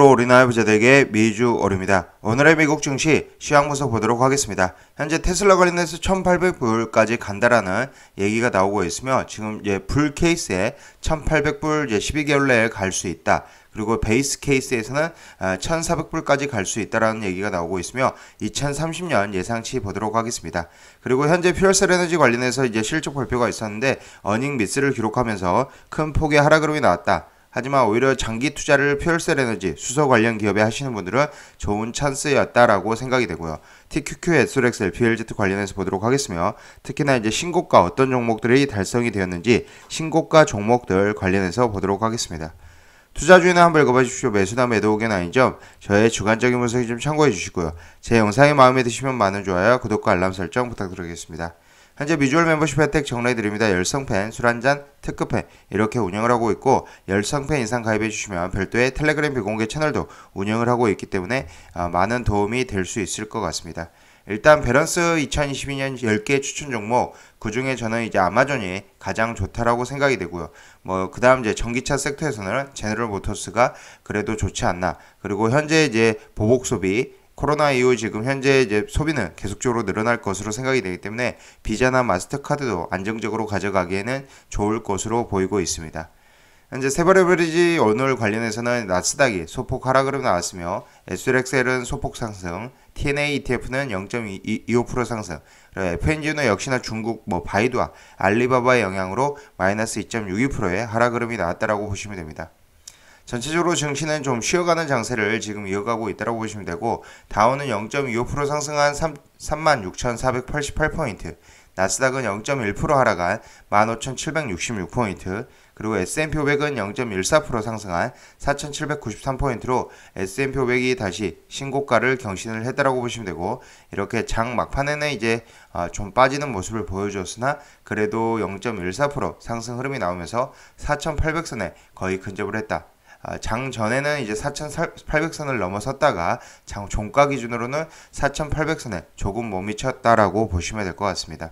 프로 우리나라 부자대계 미주 오류입니다. 오늘의 미국 증시 시황 분석 보도록 하겠습니다. 현재 테슬라 관련해서 1800불까지 간다라는 얘기가 나오고 있으며 지금 예, 불 케이스에 1800불 예, 12개월 내에 갈 수 있다. 그리고 베이스 케이스에서는 1,400불까지 아, 갈수 있다라는 얘기가 나오고 있으며 2030년 예상치 보도록 하겠습니다. 그리고 현재 퓨얼셀 에너지 관련해서 이제 실적 발표가 있었는데 어닝 미스를 기록하면서 큰 폭의 하락으로 나왔다. 하지만 오히려 장기 투자를 퓨얼셀 에너지, 수소 관련 기업에 하시는 분들은 좋은 찬스였다라고 생각이 되고요. TQQ, SLX, LPLZ 관련해서 보도록 하겠으며 특히나 이제 신고가 어떤 종목들이 달성이 되었는지 신고가 종목들 관련해서 보도록 하겠습니다. 투자 주의는 한번 읽어봐주십시오. 매수나 매도 의견 아니점, 저의 주관적인 분석이 좀 참고해 주시고요. 제 영상이 마음에 드시면 많은 좋아요, 구독과 알람 설정 부탁드리겠습니다. 현재 비주얼 멤버십 혜택 정리해드립니다. 열성팬술 한잔, 특급팬 이렇게 운영을 하고 있고 열성팬 이상 가입해주시면 별도의 텔레그램 비공개 채널도 운영을 하고 있기 때문에 아, 많은 도움이 될 수 있을 것 같습니다. 일단 베런스 2022년 10개 추천 종목 그 중에 저는 이제 아마존이 가장 좋다라고 생각이 되고요. 뭐 그다음 이제 전기차 섹터에서는 제너럴 모터스가 그래도 좋지 않나. 그리고 현재 이제 보복 소비 코로나 이후 지금 현재 이제 소비는 계속적으로 늘어날 것으로 생각이 되기 때문에 비자나 마스터카드도 안정적으로 가져가기에는 좋을 것으로 보이고 있습니다. 현재 세버레버리지 오늘 관련해서는 나스닥이 소폭 하락으로 나왔으며 SLXL은 소폭 상승, TNA ETF는 0.25% 상승, FNG는 역시나 중국 뭐 바이두와 알리바바의 영향으로 마이너스 2.62%의 하락 흐름이 나왔다라고 보시면 됩니다. 전체적으로 증시는 좀 쉬어가는 장세를 지금 이어가고 있다고 보시면 되고 다운은0.25% 상승한 36,488포인트 나스닥은 0.1% 하락한 15,766포인트 그리고 S&P 500은 0.14% 상승한 4,793포인트로 S&P 500이 다시 신고가를 경신을 했다라고 보시면 되고 이렇게 장 막판에는 이제 어, 좀 빠지는 모습을 보여주었으나 그래도 0.14% 상승 흐름이 나오면서 4,800선에 거의 근접을 했다. 아, 장 전에는 이제 4,800선을 넘어섰다가 장 종가 기준으로는 4,800선에 조금 못 미쳤다라고 보시면 될 것 같습니다.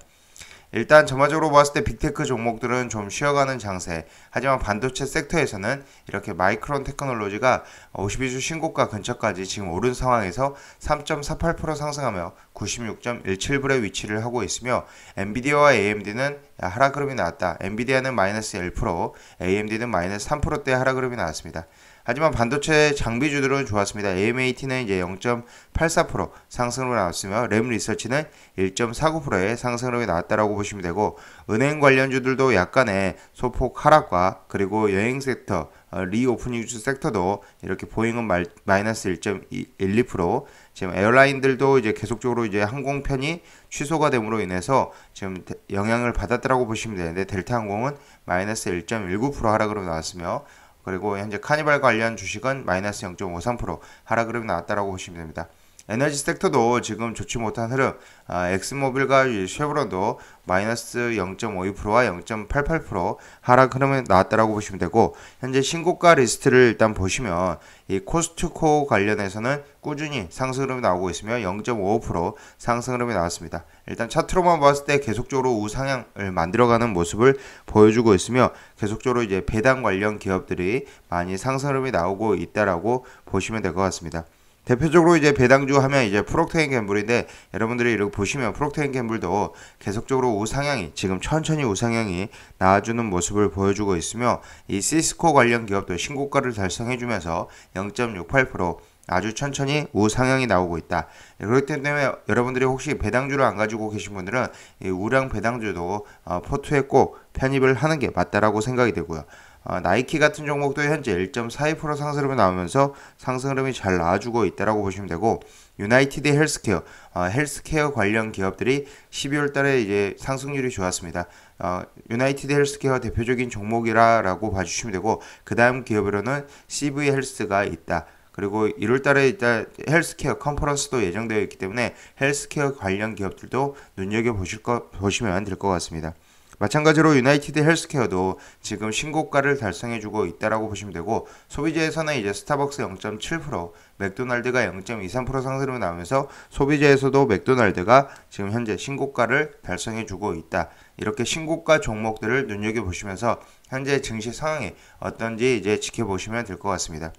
일단 전반적으로 봤을 때 빅테크 종목들은 좀 쉬어가는 장세. 하지만 반도체 섹터에서는 이렇게 마이크론 테크놀로지가 52주 신고가 근처까지 지금 오른 상황에서 3.48% 상승하며 96.17불의 위치를 하고 있으며 엔비디아와 AMD는 하락 흐름이 나왔다. 엔비디아는 마이너스 1%, AMD는 마이너스 3%대 하락 흐름이 나왔습니다. 하지만 반도체 장비주들은 좋았습니다. AMAT는 이제 0.84% 상승으로 나왔으며 램 리서치는 1.49%의 상승으로 나왔다라고 보시면 되고 은행 관련주들도 약간의 소폭 하락과 그리고 여행 섹터 어, 리오프닝 섹터도 이렇게 보잉은 말, 마이너스 1.12% 지금 에어라인들도 이제 계속적으로 이제 항공편이 취소가 됨으로 인해서 지금 영향을 받았다라고 보시면 되는데 델타 항공은 마이너스 1.19% 하락으로 나왔으며 그리고 현재 카니발 관련 주식은 마이너스 0.53% 하락으로 나왔다라고 보시면 됩니다. 에너지 섹터도 지금 좋지 못한 흐름, 아, 엑스모빌과 쉐브론도 마이너스 0.52%와 0.88% 하락 흐름에 나왔다라고 보시면 되고 현재 신고가 리스트를 일단 보시면 이 코스트코 관련해서는 꾸준히 상승 흐름이 나오고 있으며 0.55% 상승 흐름이 나왔습니다. 일단 차트로만 봤을 때 계속적으로 우상향을 만들어가는 모습을 보여주고 있으며 계속적으로 이제 배당 관련 기업들이 많이 상승 흐름이 나오고 있다라고 보시면 될 것 같습니다. 대표적으로 이제 배당주 하면 이제 프록테인 갬블인데 여러분들이 이렇게 보시면 프록테인 갬블도 계속적으로 우상향이 지금 천천히 우상향이 나아주는 모습을 보여주고 있으며 이 시스코 관련 기업도 신고가를 달성해주면서 0.68% 아주 천천히 우상향이 나오고 있다. 그렇기 때문에 여러분들이 혹시 배당주를 안 가지고 계신 분들은 우량 배당주도 어, 포트에 꼭 편입을 하는 게 맞다라고 생각이 되고요. 어, 나이키 같은 종목도 현재 1.42% 상승 흐로 나오면서 상승 흐름이 잘 나와주고 있다라고 보시면 되고 유나이티드 헬스케어, 어, 헬스케어 관련 기업들이 12월 달에 이제 상승률이 좋았습니다. 어, 유나이티드 헬스케어 대표적인 종목이라라고 봐주시면 되고 그 다음 기업으로는 CV 헬스가 있다. 그리고 1월 달에 일단 헬스케어 컨퍼런스도 예정되어 있기 때문에 헬스케어 관련 기업들도 눈여겨 보실 거 보시면 될 것 같습니다. 마찬가지로 유나이티드 헬스케어도 지금 신고가를 달성해주고 있다라고 보시면 되고 소비자에서는 이제 스타벅스 0.7%, 맥도날드가 0.23% 상승으로 나오면서 소비자에서도 맥도날드가 지금 현재 신고가를 달성해주고 있다. 이렇게 신고가 종목들을 눈여겨보시면서 현재 증시 상황이 어떤지 이제 지켜보시면 될 것 같습니다.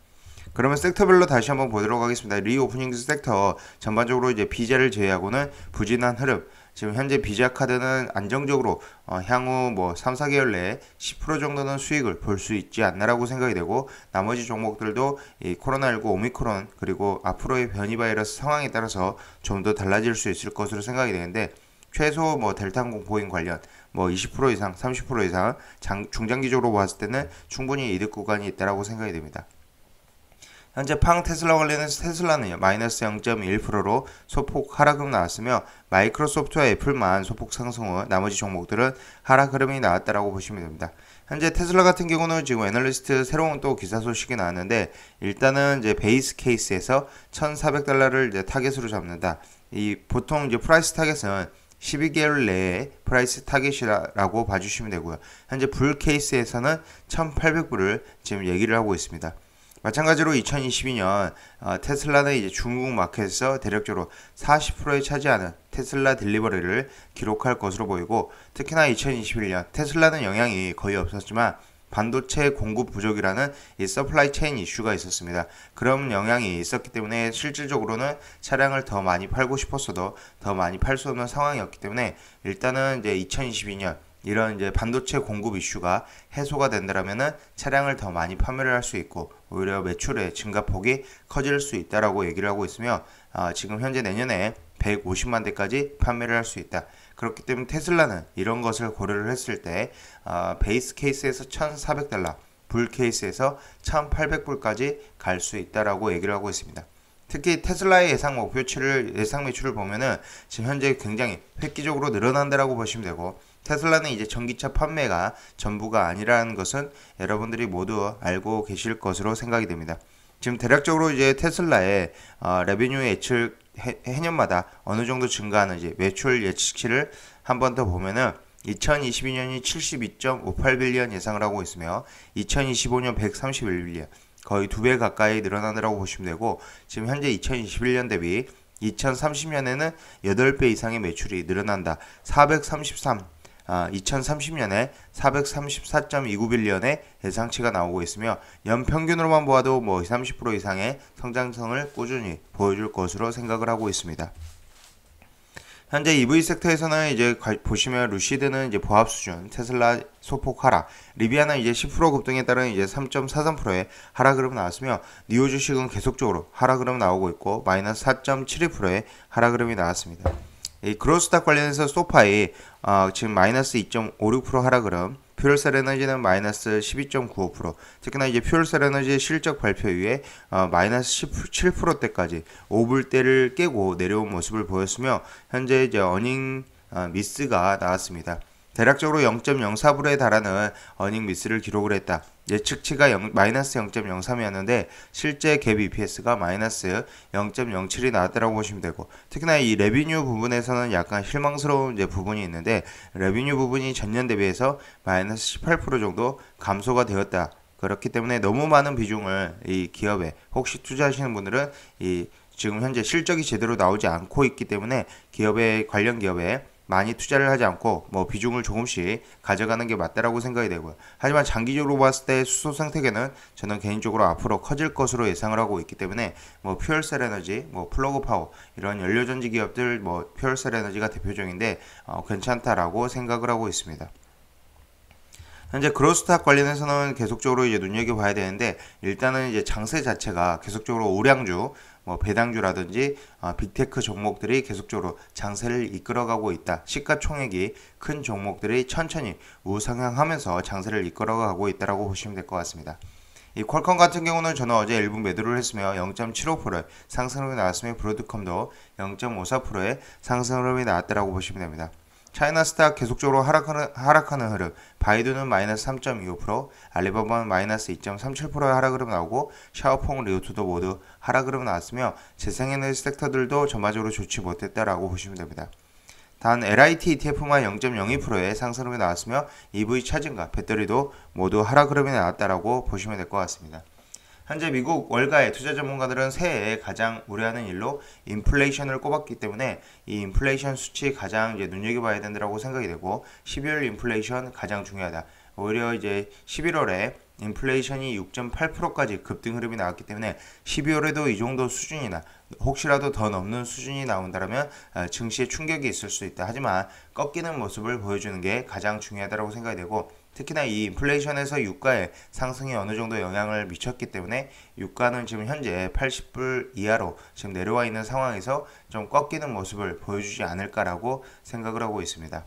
그러면 섹터별로 다시 한번 보도록 하겠습니다. 리오프닝 섹터 전반적으로 이제 비자를 제외하고는 부진한 흐름 지금 현재 비자 카드는 안정적으로 어, 향후 뭐 3, 4개월 내에 10% 정도는 수익을 볼 수 있지 않나라고 생각이 되고 나머지 종목들도 이 코로나19 오미크론 그리고 앞으로의 변이 바이러스 상황에 따라서 좀 더 달라질 수 있을 것으로 생각이 되는데 최소 뭐 델타 공포인 관련 뭐20% 이상, 30% 이상 장, 중장기적으로 봤을 때는 충분히 이득 구간이 있다라고 생각이 됩니다. 현재 팡 테슬라 관련해서 테슬라는 마이너스 0.1%로 소폭 하락금 나왔으며 마이크로소프트와 애플만 소폭 상승 후 나머지 종목들은 하락 흐름이 나왔다라고 보시면 됩니다. 현재 테슬라 같은 경우는 지금 애널리스트 새로운 또 기사 소식이 나왔는데 일단은 이제 베이스 케이스에서 1,400달러를 이제 타겟으로 잡는다. 이 보통 이제 프라이스 타겟은 12개월 내에 프라이스 타겟이라고 봐주시면 되고요. 현재 불 케이스에서는 1,800불을 지금 얘기를 하고 있습니다. 마찬가지로 2022년 어, 테슬라는 이제 중국 마켓에서 대략적으로 40%에 차지하는 테슬라 딜리버리를 기록할 것으로 보이고 특히나 2021년 테슬라는 영향이 거의 없었지만 반도체 공급 부족이라는 이 서플라이 체인 이슈가 있었습니다. 그런 영향이 있었기 때문에 실질적으로는 차량을 더 많이 팔고 싶었어도 더 많이 팔 수 없는 상황이었기 때문에 일단은 이제 2022년 이런 이제 반도체 공급 이슈가 해소가 된다라면은 차량을 더 많이 판매를 할 수 있고 오히려 매출의 증가폭이 커질 수 있다라고 얘기를 하고 있으며 아, 지금 현재 내년에 150만 대까지 판매를 할 수 있다. 그렇기 때문에 테슬라는 이런 것을 고려를 했을 때 아, 베이스 케이스에서 1,400달러, 불 케이스에서 1,800불까지 갈 수 있다라고 얘기를 하고 있습니다. 특히 테슬라의 예상 목표치를 예상 매출을 보면은 지금 현재 굉장히 획기적으로 늘어난다라고 보시면 되고 테슬라는 이제 전기차 판매가 전부가 아니라는 것은 여러분들이 모두 알고 계실 것으로 생각이 됩니다. 지금 대략적으로 이제 테슬라의 어, 레비뉴 예측 해, 해년마다 어느 정도 증가하는 이 매출 예측치를 한 번 더 보면은 2022년이 72.58빌리언 예상을 하고 있으며 2025년 131빌리언 거의 두 배 가까이 늘어나느라고 보시면 되고 지금 현재 2021년 대비 2030년에는 8배 이상의 매출이 늘어난다. 433 2030년에 434.29빌리언의 예상치가 나오고 있으며 연평균으로만 보아도 뭐 30% 이상의 성장성을 꾸준히 보여줄 것으로 생각을 하고 있습니다. 현재 EV 섹터에서는 이제 보시면 루시드는 이제 보합 수준, 테슬라 소폭 하락, 리비아는 이제 10% 급등에 따른 이제 3.43%의 하락 흐름 나왔으며 뉴욕 주식은 계속적으로 하락 흐름 나오고 있고 마이너스 4.72%의 하락 흐름 나왔습니다. 이 그로스닥 관련해서 소파이 어, 지금 마이너스 2.56% 하락그럼 퓨얼셀 에너지는 마이너스 12.95% 특히나 이제 퓨얼셀 에너지 의 실적 발표 이후에 어, 마이너스 17%대까지 5불대를 깨고 내려온 모습을 보였으며 현재 이제 어닝 어, 미스가 나왔습니다. 대략적으로 0.04불에 달하는 어닝 미스를 기록을 했다. 예측치가 0, 마이너스 0.03이었는데 실제 갭 EPS가 마이너스 0.07이 나왔다라고 보시면 되고 특히나 이 레비뉴 부분에서는 약간 실망스러운 이제 부분이 있는데 레비뉴 부분이 전년 대비해서 마이너스 18% 정도 감소가 되었다. 그렇기 때문에 너무 많은 비중을 이 기업에 혹시 투자하시는 분들은 이 지금 현재 실적이 제대로 나오지 않고 있기 때문에 기업의 관련 기업에 많이 투자를 하지 않고 뭐 비중을 조금씩 가져가는 게 맞다라고 생각이 되고요. 하지만 장기적으로 봤을 때 수소 생태계는 저는 개인적으로 앞으로 커질 것으로 예상을 하고 있기 때문에 뭐 퓨얼셀 에너지, 뭐 플러그 파워 이런 연료전지 기업들 뭐 퓨얼셀 에너지가 대표적인데 어, 괜찮다라고 생각을 하고 있습니다. 현재 그로스탁 관련해서는 계속적으로 이제 눈여겨봐야 되는데 일단은 이제 장세 자체가 계속적으로 오량주 뭐 배당주라든지 어, 빅테크 종목들이 계속적으로 장세를 이끌어가고 있다. 시가총액이 큰 종목들이 천천히 우상향하면서 장세를 이끌어가고 있다라고 보시면 될 것 같습니다. 이 퀄컴 같은 경우는 저는 어제 일부 매도를 했으며 0.75%의 상승률이 나왔으며 브로드컴도 0.54%의 상승률이 나왔다라고 보시면 됩니다. 차이나스탁 계속적으로 하락하는, 하락하는 흐름, 바이두는 마이너스 3.25%, 알리바바는 마이너스 2.37%의 하락 흐름 나오고 샤오펑, 리오투도 모두 하락 흐름 나왔으며 재생에너지 섹터들도 전반적으로 좋지 못했다라고 보시면 됩니다. 단 LIT ETF만 0.02%의 상승 흐름이 나왔으며 EV 차증과 배터리도 모두 하락 흐름이 나왔다라고 보시면 될 것 같습니다. 현재 미국 월가의 투자 전문가들은 새해에 가장 우려하는 일로 인플레이션을 꼽았기 때문에 이 인플레이션 수치 가장 이제 눈여겨봐야 된다고 생각이 되고 12월 인플레이션 가장 중요하다. 오히려 이제 11월에 인플레이션이 6.8%까지 급등 흐름이 나왔기 때문에 12월에도 이 정도 수준이나 혹시라도 더 넘는 수준이 나온다면 아, 증시에 충격이 있을 수 있다. 하지만 꺾이는 모습을 보여주는 게 가장 중요하다고 생각이 되고 특히나 이 인플레이션에서 유가의 상승이 어느 정도 영향을 미쳤기 때문에 유가는 지금 현재 80불 이하로 지금 내려와 있는 상황에서 좀 꺾이는 모습을 보여주지 않을까라고 생각을 하고 있습니다.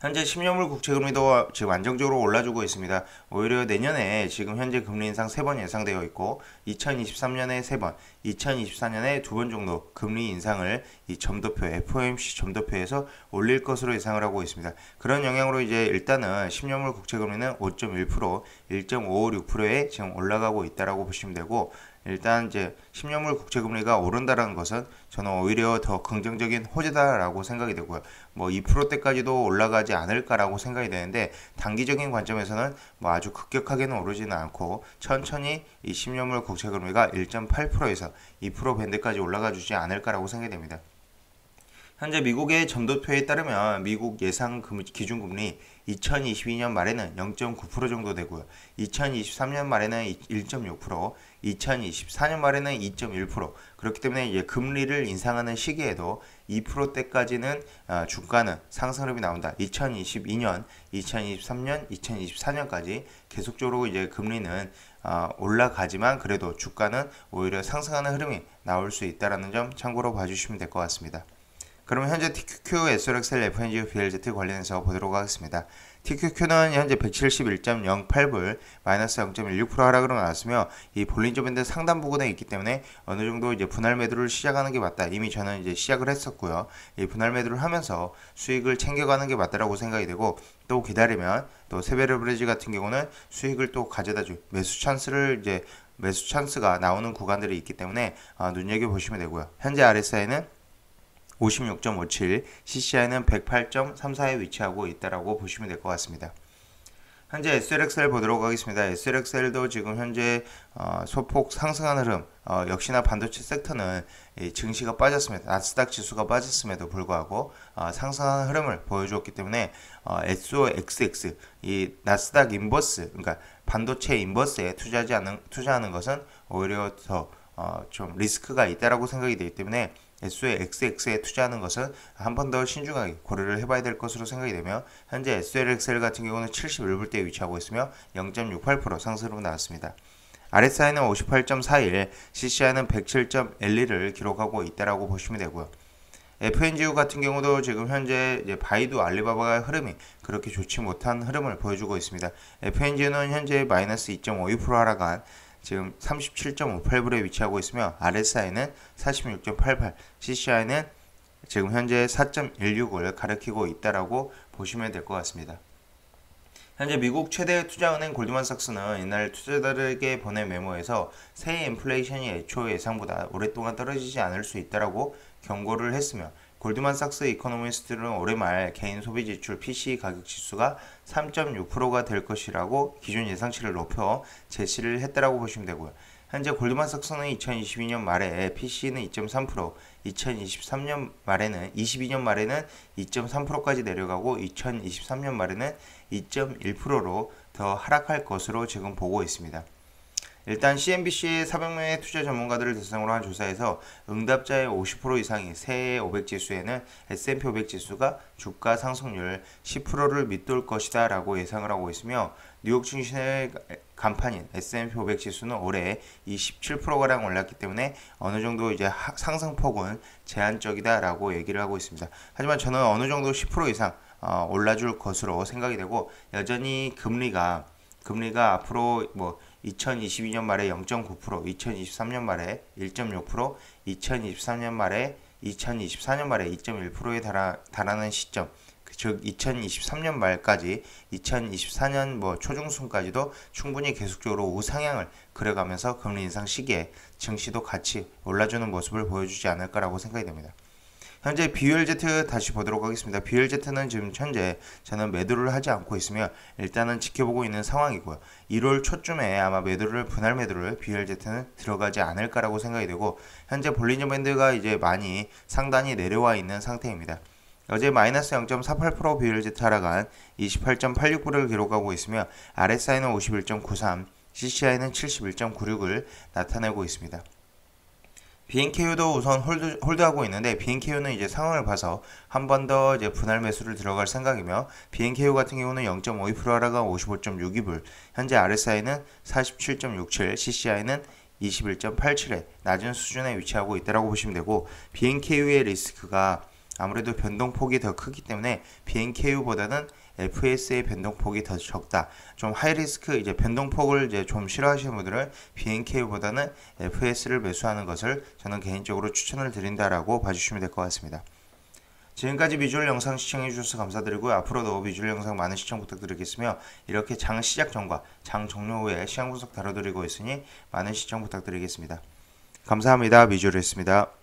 현재 10년물 국채금리도 지금 안정적으로 올라주고 있습니다. 오히려 내년에 지금 현재 금리 인상 3번 예상되어 있고 2023년에 3번, 2024년에 2번 정도 금리 인상을 이 점도표 FOMC 점도표에서 올릴 것으로 예상을 하고 있습니다. 그런 영향으로 이제 일단은 10년물 국채금리는 5.1%, 1.556%에 지금 올라가고 있다라고 보시면 되고 일단 이제 10년물 국채 금리가 오른다라는 것은 저는 오히려 더 긍정적인 호재다라고 생각이 되고요. 뭐 2%대까지도 올라가지 않을까라고 생각이 되는데 단기적인 관점에서는 뭐 아주 급격하게는 오르지는 않고 천천히 이 10년물 국채 금리가 1.8%에서 2% 밴드까지 올라가 주지 않을까라고 생각이 됩니다. 현재 미국의 점도표에 따르면 미국 예상 기준금리 2022년 말에는 0.9% 정도 되고요. 2023년 말에는 1.6%, 2024년 말에는 2.1%. 그렇기 때문에 이제 금리를 인상하는 시기에도 2%대까지는 어, 주가는 상승률이 나온다. 2022년, 2023년, 2024년까지 계속적으로 이제 금리는 어, 올라가지만 그래도 주가는 오히려 상승하는 흐름이 나올 수있다는점 참고로 봐주시면 될 것 같습니다. 그럼 현재 TQQ, SLXL, FNG, BLZ 관련해서 보도록 하겠습니다. TQQ는 현재 171.08불 마이너스 0.16% 하락으로 나왔으며 이 볼린저 밴드 상단 부근에 있기 때문에 어느 정도 이제 분할 매도를 시작하는 게 맞다. 이미 저는 이제 시작을 했었고요. 이 분할 매도를 하면서 수익을 챙겨가는 게 맞다라고 생각이 되고 또 기다리면 또 세베르브레지 같은 경우는 수익을 또 가져다 줄 매수 찬스를 이제 매수 찬스가 나오는 구간들이 있기 때문에 어, 아, 눈여겨 보시면 되고요. 현재 RSI는 56.57, CCI는 108.34에 위치하고 있다라고 보시면 될 것 같습니다. 현재 SLXL 보도록 하겠습니다. s l x 도 지금 현재 어, 소폭 상승한 흐름, 어, 역시나 반도체 섹터는 증시가 빠졌습니다. 나스닥 지수가 빠졌음에도 불구하고 어, 상승한 흐름을 보여주었기 때문에 SOXX, 어, 이 나스닥 인버스, 그러니까 반도체 인버스에 투자하지 않는, 투자하는 것은 오히려 더좀 어, 리스크가 있다라고 생각이 되기 때문에 SL XX에 투자하는 것은 한 번 더 신중하게 고려를 해봐야 될 것으로 생각이 되며 현재 SL XL 같은 경우는 71불대에 위치하고 있으며 0.68% 상승으로 나왔습니다. RSI는 58.41, CCI는 107.12를 기록하고 있다라고 보시면 되고요. FNGU 같은 경우도 지금 현재 바이두 알리바바의 흐름이 그렇게 좋지 못한 흐름을 보여주고 있습니다. FNGU는 현재 마이너스 2.52% 하락한 지금 37.58불에 위치하고 있으며 RSI는 46.88, CCI는 지금 현재 4.16을 가리키고 있다라고 보시면 될 것 같습니다. 현재 미국 최대 투자은행 골드만삭스는 이날 투자자들에게 보낸 메모에서 새해 인플레이션이 애초 예상보다 오랫동안 떨어지지 않을 수 있다라고 경고를 했으며 골드만삭스 이코노미스트는 올해 말 개인 소비 지출 PCE 가격 지수가 3.6%가 될 것이라고 기존 예상치를 높여 제시를 했다라고 보시면 되고요. 현재 골드만삭스는 2022년 말에 PC는 2.3%, 2023년 말에는 22년 말에는 2.3%까지 내려가고 2023년 말에는 2.1%로 더 하락할 것으로 지금 보고 있습니다. 일단 CNBC의 400명의 투자 전문가들을 대상으로 한 조사에서 응답자의 50% 이상이 새해 500 지수에는 S&P 500 지수가 주가 상승률 10%를 밑돌 것이다 라고 예상을 하고 있으며 뉴욕 증시의 간판인 S&P 500 지수는 올해 27%가량 올랐기 때문에 어느 정도 이제 상승폭은 제한적이다라고 얘기를 하고 있습니다. 하지만 저는 어느 정도 10% 이상 어, 올라줄 것으로 생각이 되고 여전히 금리가 금리가 앞으로 뭐 2022년 말에 0.9%, 2023년 말에 1.6%, 2023년 말에 2024년 말에 2.1%에 달하, 는 시점, 그 즉 2023년 말까지 2024년 뭐 초중순까지도 충분히 계속적으로 우상향을 그려가면서 금리 인상 시기에 증시도 같이 올라주는 모습을 보여주지 않을까라고 생각이 됩니다. 현재 BULZ 다시 보도록 하겠습니다. b l z 는 지금 현재 저는 매도를 하지 않고 있으며 일단은 지켜보고 있는 상황이고요. 1월 초쯤에 아마 매도를 분할 매도를 BLZ는 들어가지 않을까라고 생각이 되고 현재 볼린저 밴드가 이제 많이 상단이 내려와 있는 상태입니다. 어제 마이너스 0.48% BLZ 하락한 28.86불을 기록하고 있으며 RSI는 51.93, CCI는 71.96을 나타내고 있습니다. BNKU도 우선 홀드, 홀드하고 있는데 BNKU는 이제 상황을 봐서 한 번 더 이제 분할 매수를 들어갈 생각이며 BNKU 같은 경우는 0.52%하락가 55.62불, 현재 RSI는 47.67, CCI는 21.87에 낮은 수준에 위치하고 있다라고 보시면 되고 BNKU의 리스크가 아무래도 변동폭이 더 크기 때문에 BNKU보다는 FS의 변동폭이 더 적다. 좀 하이리스크 이제 변동폭을 이제 좀 싫어하시는 분들은 BNK보다는 FS를 매수하는 것을 저는 개인적으로 추천을 드린다라고 봐주시면 될 것 같습니다. 지금까지 비주얼 영상 시청해주셔서 감사드리고요. 앞으로도 비주얼 영상 많은 시청 부탁드리겠으며 이렇게 장 시작 전과 장 종료 후에 시향 분석 다뤄드리고 있으니 많은 시청 부탁드리겠습니다. 감사합니다. 비주얼이었습니다.